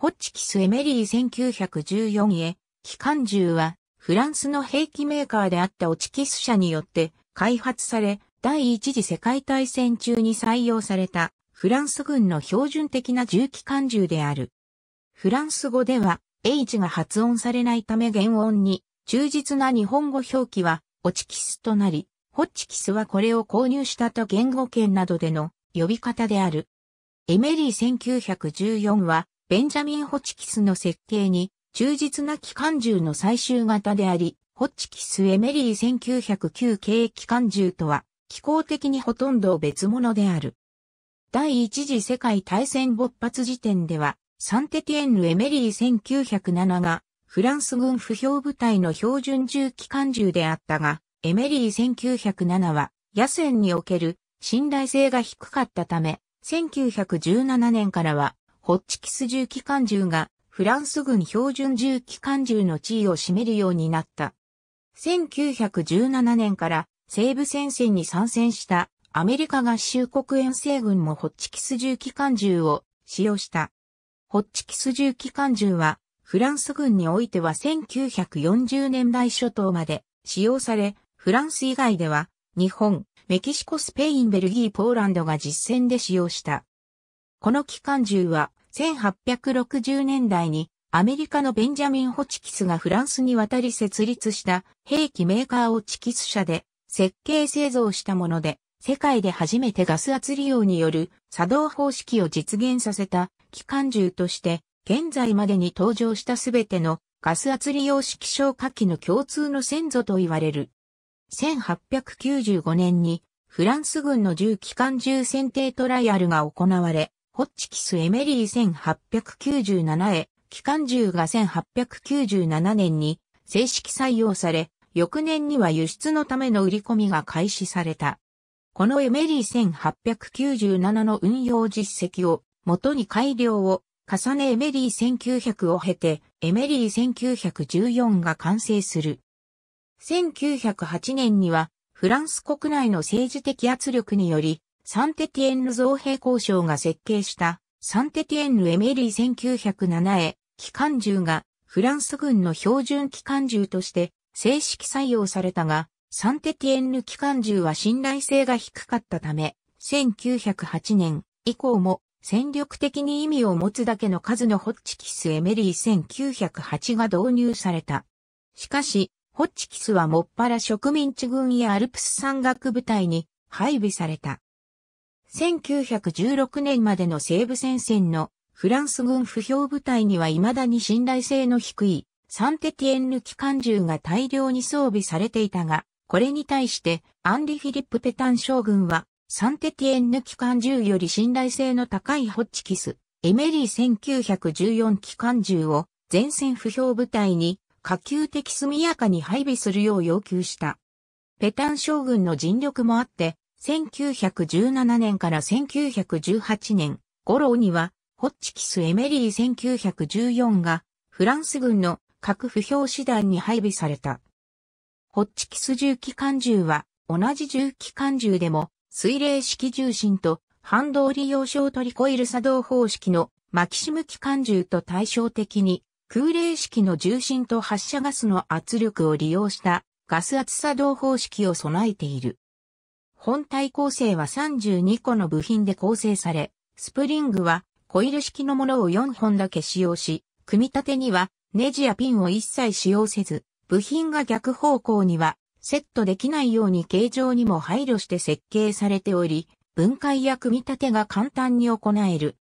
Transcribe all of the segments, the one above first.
ホッチキス・エメリー1914へ、機関銃は、フランスの兵器メーカーであったオチキス社によって開発され、第一次世界大戦中に採用されたフランス軍の標準的な銃機関銃である。フランス語では H が発音されないため原音に忠実な日本語表記はオチキスとなり、ホッチキスはこれを購入したと言語圏などでの呼び方である。エメリー1914はベンジャミン・ホチキスの設計に忠実な機関銃の最終型であり、ホチキス・エメリー1909系機関銃とは、機構的にほとんど別物である。第一次世界大戦勃発時点では、サンテティエンヌ・エメリー1907が、フランス軍不評部隊の標準銃機関銃であったが、エメリー1907は、野戦における信頼性が低かったため、1917年からはホッチキス銃機関銃がフランス軍標準銃機関銃の地位を占めるようになった。1917年から西部戦線に参戦したアメリカ合衆国遠征軍もホッチキス銃機関銃を使用した。ホッチキス銃機関銃はフランス軍においては1940年代初頭まで使用され、フランス以外では日本、メキシコ、スペイン、ベルギー、ポーランドが実戦で使用した。この機関銃は1860年代にアメリカのベンジャミン・ホチキスがフランスに渡り設立した兵器メーカーをチキス社で設計製造したもので、世界で初めてガス圧利用による作動方式を実現させた機関銃として、現在までに登場したすべてのガス圧利用式消火器の共通の先祖と言われる。1895年にフランス軍の銃機関銃選定トライアルが行われ、ホッチキス・エメリー1897へ、機関銃が1897年に正式採用され、翌年には輸出のための売り込みが開始された。このエメリー1897の運用実績を元に改良を重ねエメリー1900を経てエメリー1914が完成する。1908年にはフランス国内の政治的圧力によりサンテティエンヌ造兵交渉が設計したサンテティエンヌエメリー1907へ機関銃がフランス軍の標準機関銃として正式採用されたが、サンテティエンヌ機関銃は信頼性が低かったため、1908年以降も戦力的に意味を持つだけの数のホッチキスエメリー1908が導入された。しかし、ホッチキスはもっぱら植民地軍やアルプス山岳部隊に配備された。1916年までの西部戦線のフランス軍不評部隊には未だに信頼性の低いサンテティエンヌ機関銃が大量に装備されていたが、これに対してアンリ・フィリップ・ペタン将軍はサンテティエンヌ機関銃より信頼性の高いホッチキス、エメリー1914機関銃を前線不評部隊に可及的速やかに配備するよう要求した。ペタン将軍の尽力もあって、1917年から1918年頃には、ホッチキス・エメリー1914が、フランス軍の核不評師団に配備された。ホッチキス重機関銃は、同じ重機関銃でも、水冷式重心と反動利用小トリコイル作動方式のマキシム機関銃と対照的に空冷式の重心と発射ガスの圧力を利用したガス圧作動方式を備えている。本体構成は32個の部品で構成され、スプリングはコイル式のものを4本だけ使用し、組み立てにはネジやピンを一切使用せず、部品が逆方向にはセットできないように形状にも配慮して設計されており、分解や組み立てが簡単に行える。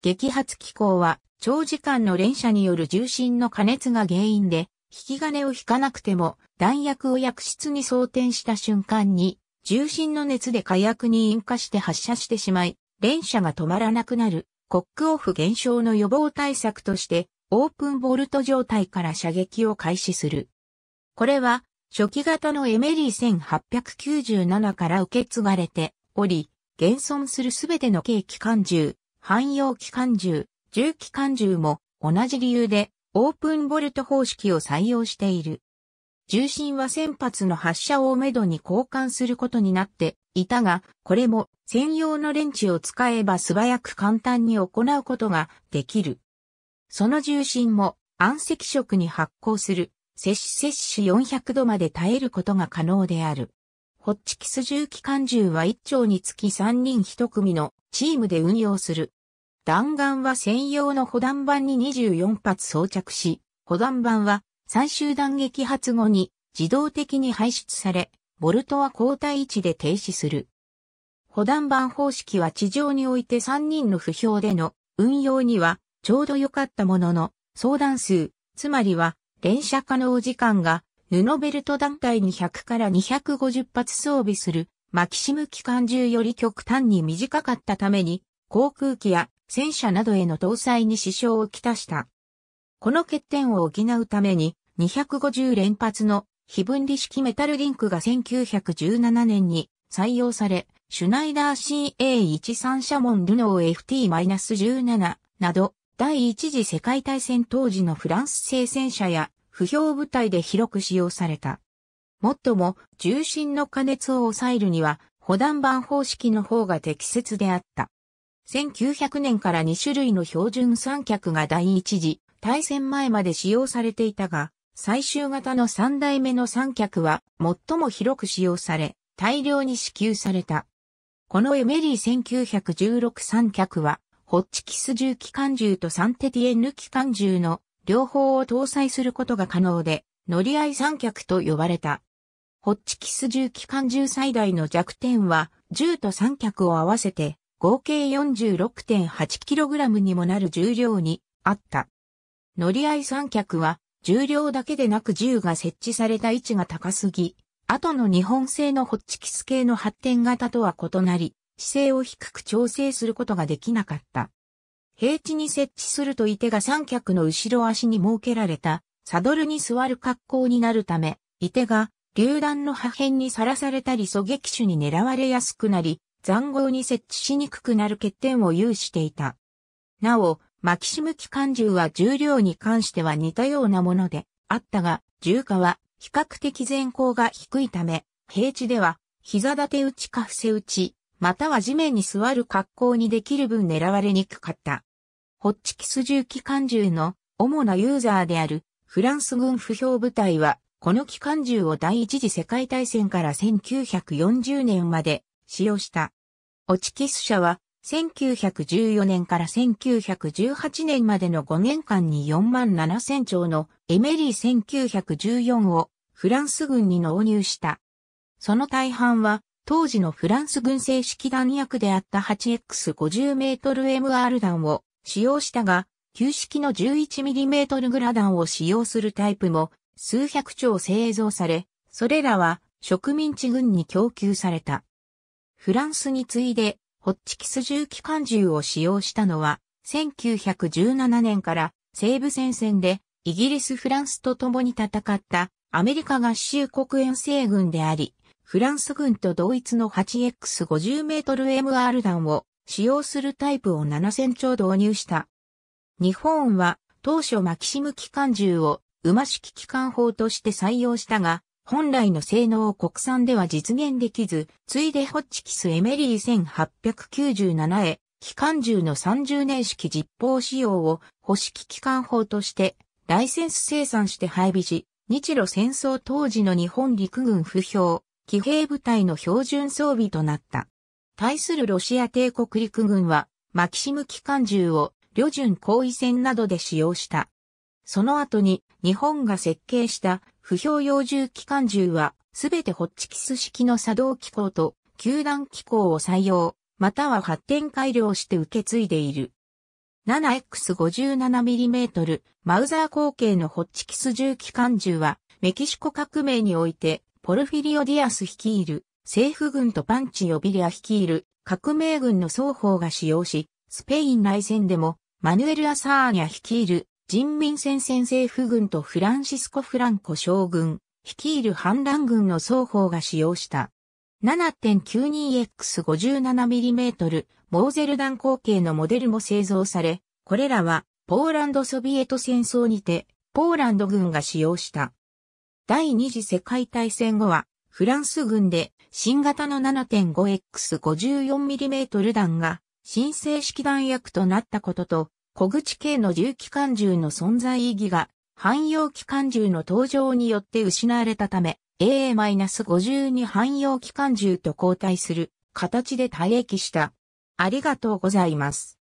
激発機構は長時間の連射による重心の加熱が原因で、引き金を引かなくても弾薬を薬室に装填した瞬間に重心の熱で火薬に引火して発射してしまい、連射が止まらなくなる、コックオフ現象の予防対策として、オープンボルト状態から射撃を開始する。これは、初期型のエメリー1897から受け継がれており、現存するすべての軽機関銃、汎用機関銃、重機関銃も同じ理由でオープンボルト方式を採用している。重心は先発の発射をめどに交換することになっていたが、これも専用のレンチを使えば素早く簡単に行うことができる。その重心も暗赤色に発光する、摂氏摂氏400度まで耐えることが可能である。ホッチキス重機関銃は1丁につき3人1組のチームで運用する。弾丸は専用の保弾板に24発装着し、保弾板は最終弾撃発後に自動的に排出され、ボルトは交代位置で停止する。補弾板方式は地上において3人の不評での運用にはちょうど良かったものの、相談数、つまりは連射可能時間が布ベルト団体に100から250発装備するマキシム機関銃より極端に短かったために航空機や戦車などへの搭載に支障をきたした。この欠点を補うために、250連発の非分離式メタルリンクが1917年に採用され、シュナイダー CA13 シャモンルノー FT-17 など、第一次世界大戦当時のフランス製戦車や不評部隊で広く使用された。もっとも、重心の加熱を抑えるには、保弾板方式の方が適切であった。1900年から2種類の標準三脚が第一次対戦前まで使用されていたが、最終型の3代目の三脚は最も広く使用され、大量に支給された。このエメリー1916三脚は、ホッチキス銃機関銃とサンテティエヌ機関銃の両方を搭載することが可能で、乗り合い三脚と呼ばれた。ホッチキス銃機関銃最大の弱点は、銃と三脚を合わせて、合計 46.8kg にもなる重量にあった。乗り合い三脚は、重量だけでなく銃が設置された位置が高すぎ、後の日本製のホッチキス系の発展型とは異なり、姿勢を低く調整することができなかった。平地に設置するとい手が三脚の後ろ足に設けられた、サドルに座る格好になるため、い手が、榴弾の破片にさらされたり狙撃手に狙われやすくなり、残壕に設置しにくくなる欠点を有していた。なお、マキシム機関銃は重量に関しては似たようなものであったが、銃火は比較的前高が低いため、平地では膝立て打ちか伏せ打ち、または地面に座る格好にできる分狙われにくかった。ホッチキス銃機関銃の主なユーザーであるフランス軍不評部隊は、この機関銃を第一次世界大戦から1940年まで使用した。ホッチキス社は1914年から1918年までの5年間に4万7千丁のエメリー1914をフランス軍に納入した。その大半は当時のフランス軍製式弾薬であった 8X50mmR 弾を使用したが、旧式の 11mm グラ弾を使用するタイプも数百丁製造され、それらは植民地軍に供給された。フランスに次いでホッチキス銃機関銃を使用したのは、1917年から西部戦線でイギリス・フランスと共に戦ったアメリカ合衆国遠征軍であり、フランス軍と同一の 8X50 メートル MR 弾を使用するタイプを7000丁導入した。日本は当初マキシム機関銃を馬式機関砲として採用したが、本来の性能を国産では実現できず、ついでホッチキスエメリー1 8 9 7へ、機関銃の30年式実砲仕様を保式機関砲としてライセンス生産して配備し、日露戦争当時の日本陸軍不評、騎兵部隊の標準装備となった。対するロシア帝国陸軍は、マキシム機関銃を、旅順後位戦などで使用した。その後に、日本が設計した不評用銃機関銃は、すべてホッチキス式の作動機構と、球団機構を採用、または発展改良して受け継いでいる。7X57mm マウザー口径のホッチキス銃機関銃は、メキシコ革命において、ポルフィリオ・ディアス率いる、政府軍とパンチ・ヨビリア率いる、革命軍の双方が使用し、スペイン内戦でも、マヌエル・アサーニャ率いる、人民戦線政府軍とフランシスコ・フランコ将軍、率いる反乱軍の双方が使用した。7.92X57mm モーゼル弾口径のモデルも製造され、これらはポーランドソビエト戦争にてポーランド軍が使用した。第二次世界大戦後はフランス軍で新型の 7.5X54mm 弾が新正式弾薬となったことと小口径の重機関銃の存在意義が、汎用機関銃の登場によって失われたため、AA-52 汎用機関銃と交代する形で退役した。ありがとうございます。